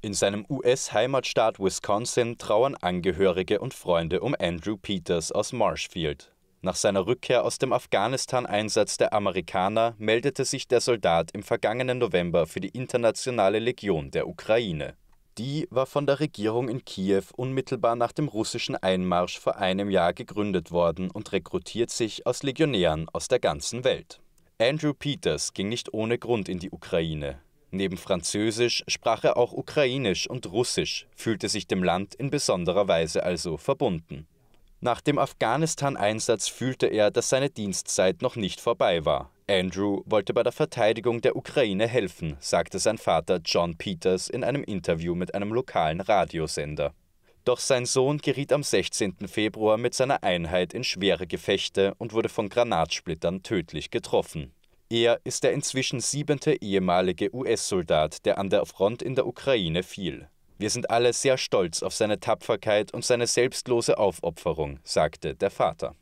In seinem US-Heimatstaat Wisconsin trauern Angehörige und Freunde um Andrew Peters aus Marshfield. Nach seiner Rückkehr aus dem Afghanistan-Einsatz der Amerikaner meldete sich der Soldat im vergangenen November für die Internationale Legion der Ukraine. Die war von der Regierung in Kiew unmittelbar nach dem russischen Einmarsch vor einem Jahr gegründet worden und rekrutiert sich aus Legionären aus der ganzen Welt. Andrew Peters ging nicht ohne Grund in die Ukraine. Neben Französisch sprach er auch Ukrainisch und Russisch, fühlte sich dem Land in besonderer Weise also verbunden. Nach dem Afghanistan-Einsatz fühlte er, dass seine Dienstzeit noch nicht vorbei war. Andrew wollte bei der Verteidigung der Ukraine helfen, sagte sein Vater John Peters in einem Interview mit einem lokalen Radiosender. Doch sein Sohn geriet am 16. Februar mit seiner Einheit in schwere Gefechte und wurde von Granatsplittern tödlich getroffen. Er ist der inzwischen siebente ehemalige US-Soldat, der an der Front in der Ukraine fiel. Wir sind alle sehr stolz auf seine Tapferkeit und seine selbstlose Aufopferung, sagte der Vater.